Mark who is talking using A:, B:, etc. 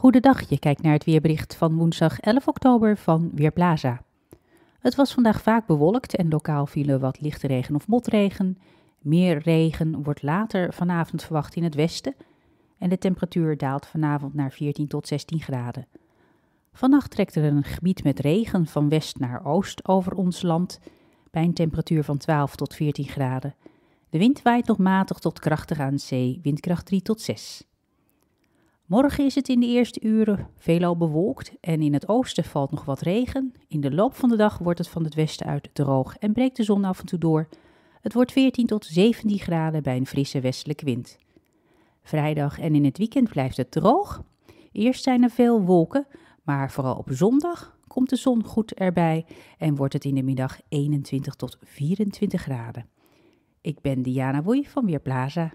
A: Goedendag, je kijkt naar het weerbericht van woensdag 11 oktober van Weerplaza. Het was vandaag vaak bewolkt en lokaal vielen wat lichte regen of motregen. Meer regen wordt later vanavond verwacht in het westen en de temperatuur daalt vanavond naar 14 tot 16 graden. Vannacht trekt er een gebied met regen van west naar oost over ons land bij een temperatuur van 12 tot 14 graden. De wind waait nog matig tot krachtig aan zee, windkracht 3 tot 6. Morgen is het in de eerste uren veelal bewolkt en in het oosten valt nog wat regen. In de loop van de dag wordt het van het westen uit droog en breekt de zon af en toe door. Het wordt 14 tot 17 graden bij een frisse westelijke wind. Vrijdag en in het weekend blijft het droog. Eerst zijn er veel wolken, maar vooral op zondag komt de zon goed erbij en wordt het in de middag 21 tot 24 graden. Ik ben Diana Woei van Weerplaza.